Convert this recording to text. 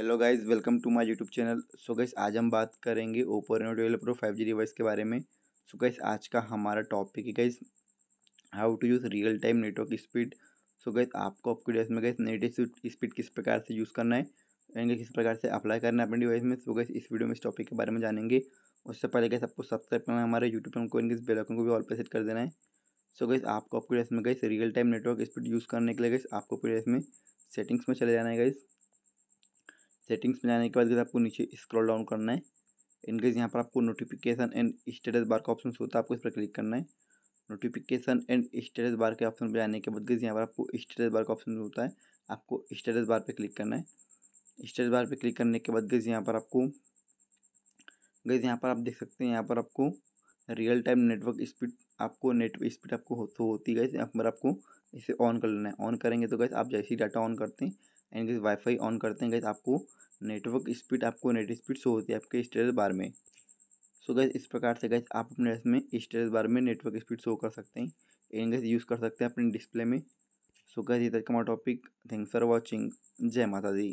hello guys welcome to my YouTube channel so guys आज हम बात करेंगे Oppo Reno twelve pro five G device के बारे में सो so गाइस आज का हमारा टॉपिक है guys how to use real time network speed so guys आपको आपके डिवाइस में गाइस नेटवर्क स्पीड किस प्रकार से यूज़ करना है एंड किस प्रकार से अप्लाई करना है अपने डिवाइस में सो so गाइस इस वीडियो में इस टॉपिक के बारे में जानेंगे उससे पहले गाइस आपको सब्सक्राइब करना है हमारे यूट्यूब चैनल को इनके बेलकन को भी ऑल पर सेट कर देना है सो so गाइस आपको आपके डिवाइस में guys real time network speed use करने के लिए गाइस आपको अपने डिवाइस में सेटिंग्स में चले जाना है गाइस सेटिंग्स में जाने के बाद आपको नीचे स्क्रॉल डाउन करना है इनकेस यहाँ पर आपको नोटिफिकेशन एंड स्टेटस बार का ऑप्शन होता है आपको इस पर क्लिक करना है नोटिफिकेशन एंड स्टेटस बार के ऑप्शन पर जाने के बाद यहाँ पर आपको स्टेटस बार का ऑप्शन होता है आपको स्टेटस बार पर क्लिक करना है स्टेटस बार पर क्लिक करने के बाद गज़ यहाँ पर आपको गज़ यहाँ पर आप देख सकते हैं यहाँ पर आपको रियल टाइम नेटवर्क स्पीड आपको नेट स्पीड आपको हो, तो होती है गई यहाँ पर आपको इसे ऑन कर लेना है ऑन करेंगे तो गैस आप जैसे ही डाटा ऑन करते हैं एंड गई वाईफाई ऑन करते हैं गई आपको नेटवर्क स्पीड आपको नेट स्पीड शो होती है आपके स्टेटस बार में सो so गैस इस प्रकार से गैस आप अपने इसमें स्टेटस बार में नेटवर्क स्पीड शो कर सकते हैं एंड गैस यूज़ कर सकते हैं अपने डिस्प्ले में सो गैस ये तक हमारा टॉपिक थैंक्स फॉर वॉचिंग जय माता दी